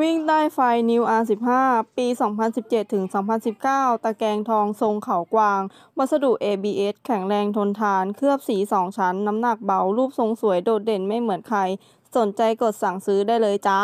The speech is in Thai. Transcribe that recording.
วิ่งใต้ไฟนิว R15 ปี 2017ถึง2019 ตะแกงทองทรงเขากวางวัสดุ ABS แข็งแรงทนทาน เคลือบสี 2 ชั้นน้ำหนักเบา รูปทรงสวยโดดเด่นไม่เหมือนใคร สนใจกดสั่งซื้อได้เลยจ้า